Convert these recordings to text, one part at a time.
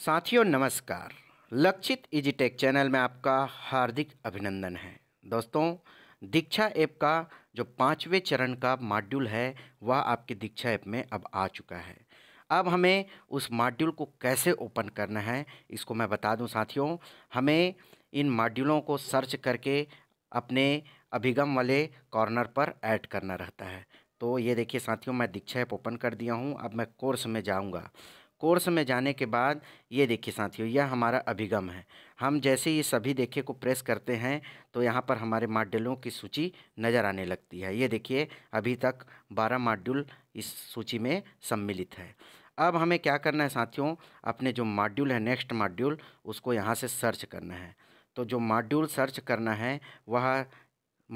साथियों नमस्कार लक्षित इजीटेक चैनल में आपका हार्दिक अभिनंदन है दोस्तों दीक्षा ऐप का जो पाँचवें चरण का मॉड्यूल है वह आपके दीक्षा ऐप में अब आ चुका है अब हमें उस मॉड्यूल को कैसे ओपन करना है इसको मैं बता दूं साथियों हमें इन मॉड्यूलों को सर्च करके अपने अभिगम वाले कॉर्नर पर ऐड करना रहता है तो ये देखिए साथियों मैं दीक्षा ऐप ओपन कर दिया हूँ अब मैं कोर्स में जाऊँगा कोर्स में जाने के बाद ये देखिए साथियों यह हमारा अभिगम है हम जैसे ये सभी देखिए को प्रेस करते हैं तो यहाँ पर हमारे मॉड्यूलों की सूची नज़र आने लगती है ये देखिए अभी तक बारह मॉड्यूल इस सूची में सम्मिलित है अब हमें क्या करना है साथियों अपने जो मॉड्यूल है नेक्स्ट मॉड्यूल उसको यहाँ से सर्च करना है तो जो मॉड्यूल सर्च करना है वह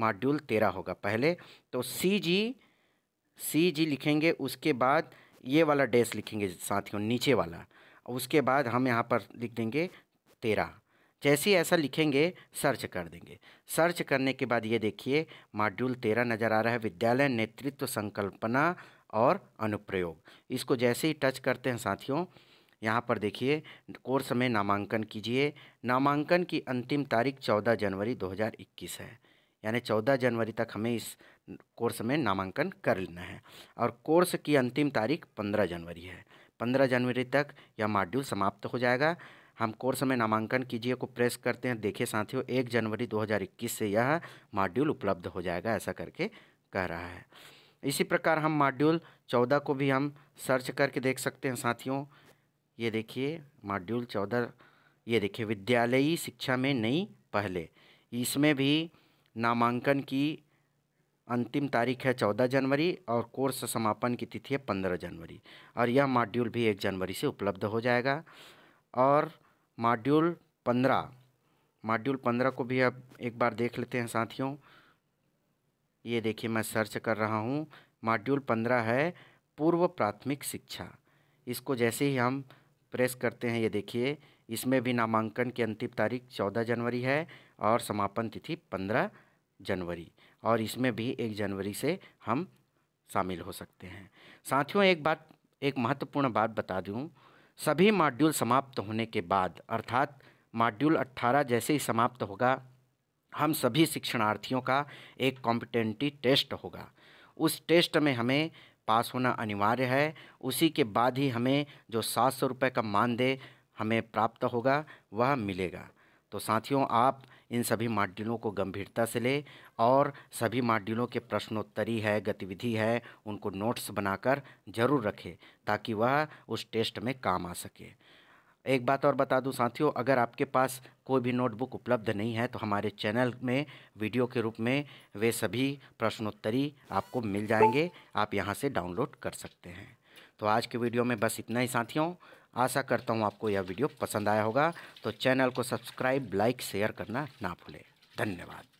मॉड्यूल तेरह होगा पहले तो सी जी सी जी लिखेंगे उसके बाद ये वाला डेस लिखेंगे साथियों नीचे वाला उसके बाद हम यहाँ पर लिख देंगे तेरह जैसे ऐसा लिखेंगे सर्च कर देंगे सर्च करने के बाद ये देखिए मॉड्यूल तेरह नज़र आ रहा है विद्यालय नेतृत्व संकल्पना और अनुप्रयोग इसको जैसे ही टच करते हैं साथियों यहाँ पर देखिए कोर्स में नामांकन कीजिए नामांकन की अंतिम तारीख चौदह जनवरी दो है यानी 14 जनवरी तक हमें इस कोर्स में नामांकन कर लेना है और कोर्स की अंतिम तारीख 15 जनवरी है 15 जनवरी तक यह मॉड्यूल समाप्त हो जाएगा हम कोर्स में नामांकन कीजिए को प्रेस करते हैं देखिए साथियों एक जनवरी 2021 से यह मॉड्यूल उपलब्ध हो जाएगा ऐसा करके कह रहा है इसी प्रकार हम मॉड्यूल चौदह को भी हम सर्च करके देख सकते हैं साथियों ये देखिए मॉड्यूल चौदह ये देखिए विद्यालयी शिक्षा में नई पहले इसमें भी नामांकन की अंतिम तारीख है चौदह जनवरी और कोर्स समापन की तिथि है पंद्रह जनवरी और यह मॉड्यूल भी एक जनवरी से उपलब्ध हो जाएगा और मॉड्यूल पंद्रह मॉड्यूल पंद्रह को भी अब एक बार देख लेते हैं साथियों ये देखिए मैं सर्च कर रहा हूँ मॉड्यूल पंद्रह है पूर्व प्राथमिक शिक्षा इसको जैसे ही हम प्रेस करते हैं ये देखिए इसमें भी नामांकन की अंतिम तारीख चौदह जनवरी है और समापन तिथि पंद्रह जनवरी और इसमें भी एक जनवरी से हम शामिल हो सकते हैं साथियों एक बात एक महत्वपूर्ण बात बता दूँ सभी मॉड्यूल समाप्त होने के बाद अर्थात मॉड्यूल 18 जैसे ही समाप्त होगा हम सभी शिक्षणार्थियों का एक कॉम्पिटेंटी टेस्ट होगा उस टेस्ट में हमें पास होना अनिवार्य है उसी के बाद ही हमें जो सात सौ रुपये का मानदेय हमें प्राप्त होगा वह मिलेगा तो साथियों आप इन सभी मॉड्यूलों को गंभीरता से लें और सभी मॉड्यूलों के प्रश्नोत्तरी है गतिविधि है उनको नोट्स बनाकर जरूर रखें ताकि वह उस टेस्ट में काम आ सके एक बात और बता दूं साथियों अगर आपके पास कोई भी नोटबुक उपलब्ध नहीं है तो हमारे चैनल में वीडियो के रूप में वे सभी प्रश्नोत्तरी आपको मिल जाएंगे आप यहाँ से डाउनलोड कर सकते हैं तो आज के वीडियो में बस इतना ही साथियों आशा करता हूँ आपको यह वीडियो पसंद आया होगा तो चैनल को सब्सक्राइब लाइक शेयर करना ना भूलें धन्यवाद